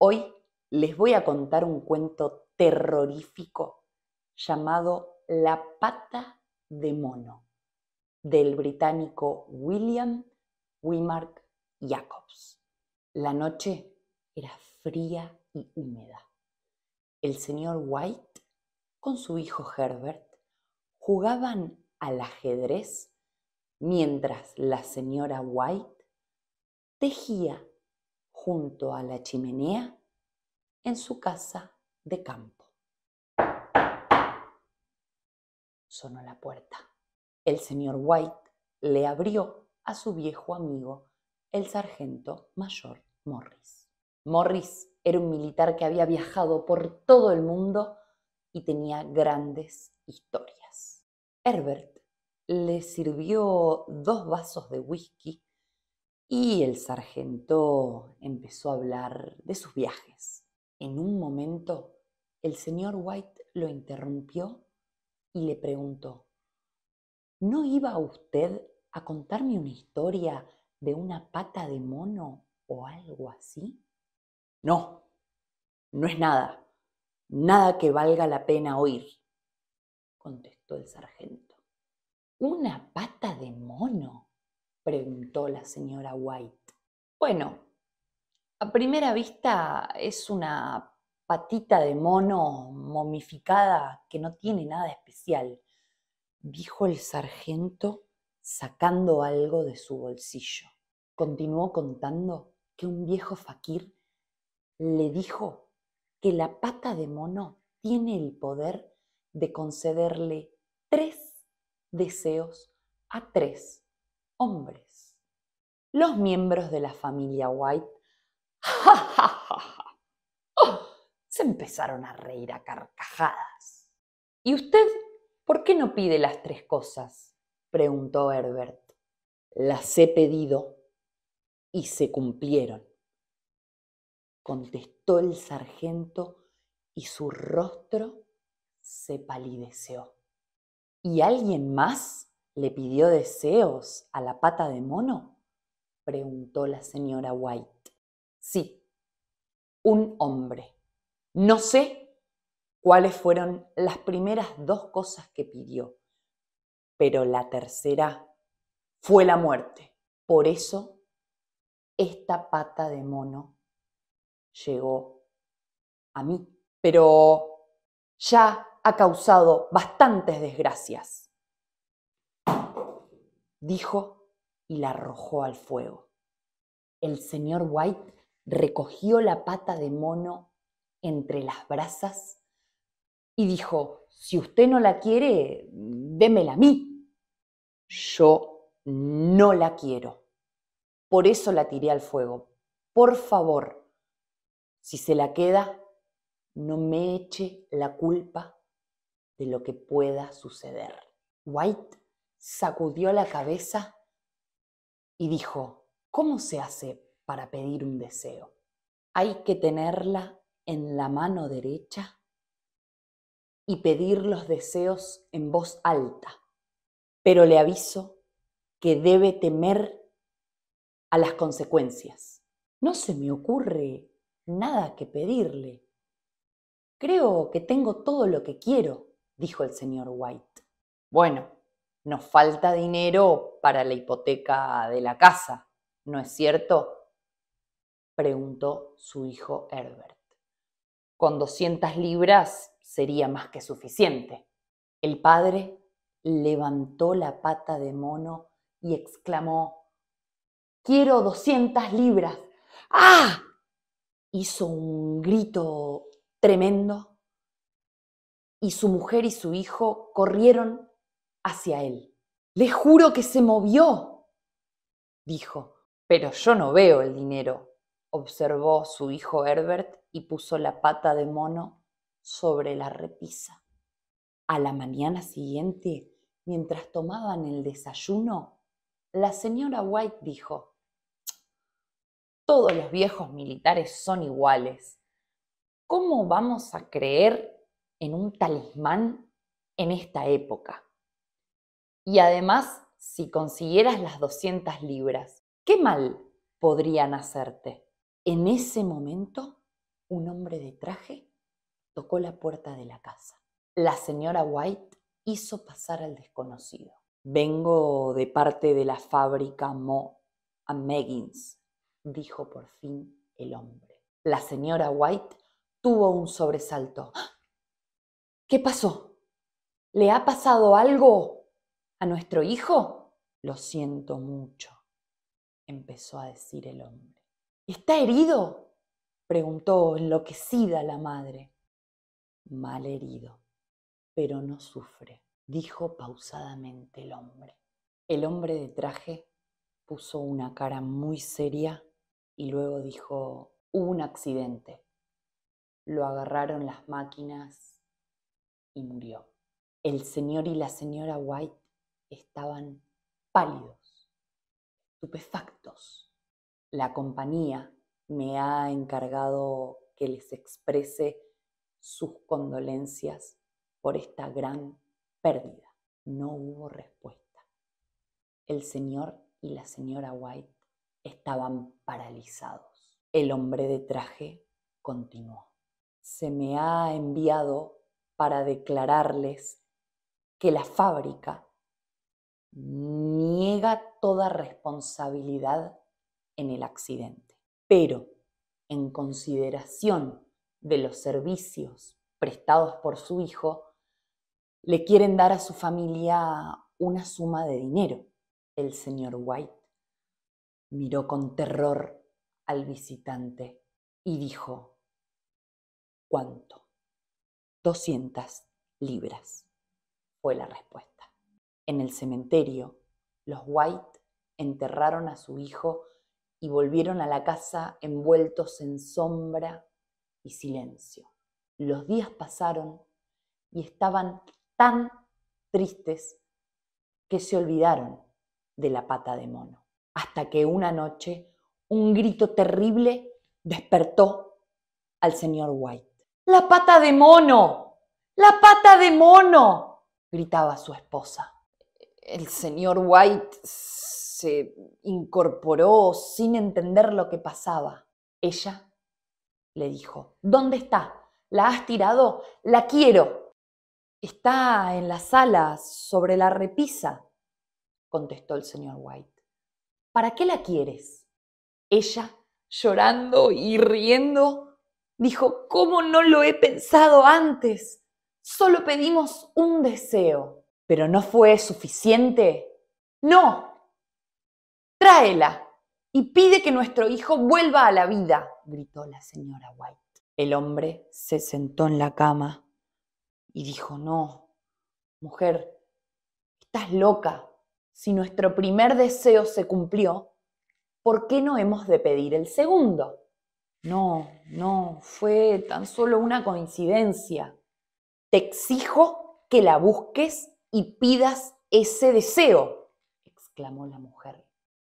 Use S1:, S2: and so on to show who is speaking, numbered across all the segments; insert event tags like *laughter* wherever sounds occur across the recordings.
S1: Hoy les voy a contar un cuento terrorífico llamado La pata de mono, del británico William Wimark Jacobs. La noche era fría y húmeda. El señor White, con su hijo Herbert, jugaban al ajedrez mientras la señora White tejía junto a la chimenea en su casa de campo. Sonó la puerta. El señor White le abrió a su viejo amigo, el sargento mayor Morris. Morris era un militar que había viajado por todo el mundo y tenía grandes historias. Herbert le sirvió dos vasos de whisky y el sargento empezó a hablar de sus viajes. En un momento, el señor White lo interrumpió y le preguntó, ¿no iba usted a contarme una historia de una pata de mono o algo así? No, no es nada, nada que valga la pena oír, contestó el sargento. ¿Una pata de preguntó la señora White. Bueno, a primera vista es una patita de mono momificada que no tiene nada especial, dijo el sargento sacando algo de su bolsillo. Continuó contando que un viejo Fakir le dijo que la pata de mono tiene el poder de concederle tres deseos a tres hombres. Los miembros de la familia White ¡Ja, *laughs* se empezaron a reír a carcajadas. ¿Y usted por qué no pide las tres cosas? preguntó Herbert. Las he pedido y se cumplieron, contestó el sargento y su rostro se palideció. ¿Y alguien más? ¿Le pidió deseos a la pata de mono? preguntó la señora White. Sí, un hombre. No sé cuáles fueron las primeras dos cosas que pidió, pero la tercera fue la muerte. Por eso, esta pata de mono llegó a mí. Pero ya ha causado bastantes desgracias dijo y la arrojó al fuego. El señor White recogió la pata de mono entre las brasas y dijo, si usted no la quiere, démela a mí. Yo no la quiero. Por eso la tiré al fuego. Por favor, si se la queda, no me eche la culpa de lo que pueda suceder. White sacudió la cabeza y dijo, ¿cómo se hace para pedir un deseo? Hay que tenerla en la mano derecha y pedir los deseos en voz alta, pero le aviso que debe temer a las consecuencias. No se me ocurre nada que pedirle. Creo que tengo todo lo que quiero, dijo el señor White. Bueno, nos falta dinero para la hipoteca de la casa, ¿no es cierto? preguntó su hijo Herbert. Con 200 libras sería más que suficiente. El padre levantó la pata de mono y exclamó, quiero 200 libras. ¡Ah! Hizo un grito tremendo y su mujer y su hijo corrieron hacia él. Le juro que se movió, dijo. Pero yo no veo el dinero, observó su hijo Herbert y puso la pata de mono sobre la repisa. A la mañana siguiente, mientras tomaban el desayuno, la señora White dijo, todos los viejos militares son iguales. ¿Cómo vamos a creer en un talismán en esta época? Y además, si consiguieras las 200 libras, ¿qué mal podrían hacerte? En ese momento, un hombre de traje tocó la puerta de la casa. La señora White hizo pasar al desconocido. Vengo de parte de la fábrica Mo a Meggins, dijo por fin el hombre. La señora White tuvo un sobresalto. ¡Ah! ¿Qué pasó? ¿Le ha pasado algo? a nuestro hijo? Lo siento mucho, empezó a decir el hombre. ¿Está herido? preguntó enloquecida la madre. Mal herido, pero no sufre, dijo pausadamente el hombre. El hombre de traje puso una cara muy seria y luego dijo, hubo un accidente. Lo agarraron las máquinas y murió. El señor y la señora White estaban pálidos, estupefactos. La compañía me ha encargado que les exprese sus condolencias por esta gran pérdida. No hubo respuesta. El señor y la señora White estaban paralizados. El hombre de traje continuó. Se me ha enviado para declararles que la fábrica niega toda responsabilidad en el accidente. Pero en consideración de los servicios prestados por su hijo, le quieren dar a su familia una suma de dinero. El señor White miró con terror al visitante y dijo, ¿cuánto? 200 libras, fue la respuesta. En el cementerio, los White enterraron a su hijo y volvieron a la casa envueltos en sombra y silencio. Los días pasaron y estaban tan tristes que se olvidaron de la pata de mono. Hasta que una noche un grito terrible despertó al señor White. ¡La pata de mono! ¡La pata de mono! gritaba su esposa el señor White se incorporó sin entender lo que pasaba. Ella le dijo, ¿dónde está? ¿La has tirado? La quiero. Está en la sala, sobre la repisa, contestó el señor White. ¿Para qué la quieres? Ella, llorando y riendo, dijo, ¿cómo no lo he pensado antes? Solo pedimos un deseo pero no fue suficiente. No, tráela y pide que nuestro hijo vuelva a la vida, gritó la señora White. El hombre se sentó en la cama y dijo, no, mujer, estás loca. Si nuestro primer deseo se cumplió, ¿por qué no hemos de pedir el segundo? No, no, fue tan solo una coincidencia. Te exijo que la busques y pidas ese deseo, exclamó la mujer.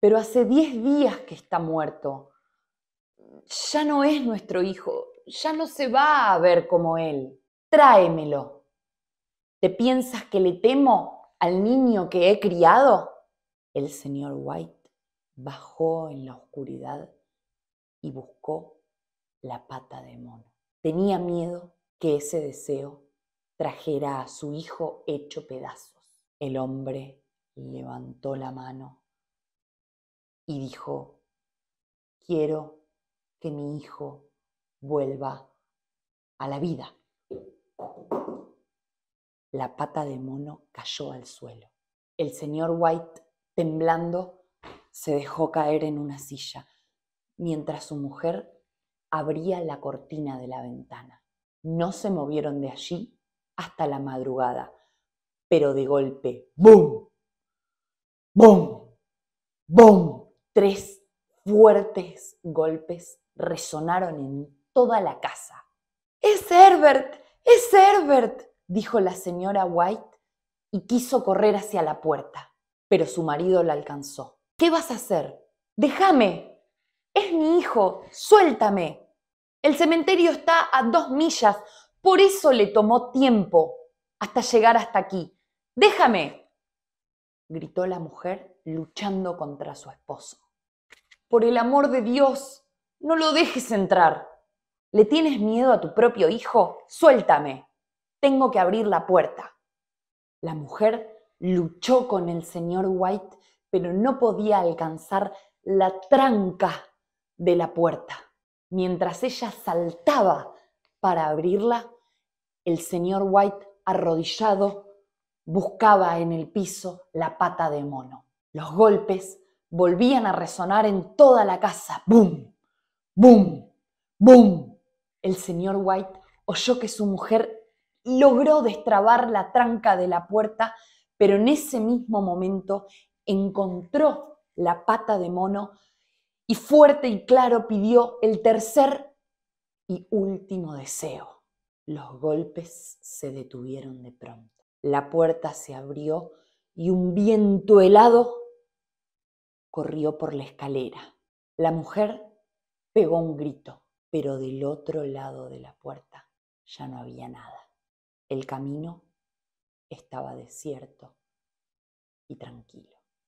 S1: Pero hace diez días que está muerto. Ya no es nuestro hijo, ya no se va a ver como él. Tráemelo. ¿Te piensas que le temo al niño que he criado? El señor White bajó en la oscuridad y buscó la pata de mono. Tenía miedo que ese deseo trajera a su hijo hecho pedazos. El hombre levantó la mano y dijo, quiero que mi hijo vuelva a la vida. La pata de mono cayó al suelo. El señor White, temblando, se dejó caer en una silla, mientras su mujer abría la cortina de la ventana. No se movieron de allí hasta la madrugada. Pero de golpe, ¡boom! ¡boom! ¡boom! Tres fuertes golpes resonaron en toda la casa. ¡Es Herbert! ¡Es Herbert! dijo la señora White y quiso correr hacia la puerta, pero su marido la alcanzó. ¿Qué vas a hacer? ¡Déjame! ¡Es mi hijo! ¡Suéltame! El cementerio está a dos millas. Por eso le tomó tiempo hasta llegar hasta aquí. Déjame, gritó la mujer luchando contra su esposo. Por el amor de Dios, no lo dejes entrar. ¿Le tienes miedo a tu propio hijo? Suéltame. Tengo que abrir la puerta. La mujer luchó con el señor White, pero no podía alcanzar la tranca de la puerta. Mientras ella saltaba para abrirla, el señor White, arrodillado, buscaba en el piso la pata de mono. Los golpes volvían a resonar en toda la casa. ¡Bum! ¡Bum! ¡Bum! El señor White oyó que su mujer logró destrabar la tranca de la puerta, pero en ese mismo momento encontró la pata de mono y fuerte y claro pidió el tercer y último deseo. Los golpes se detuvieron de pronto. La puerta se abrió y un viento helado corrió por la escalera. La mujer pegó un grito, pero del otro lado de la puerta ya no había nada. El camino estaba desierto y tranquilo.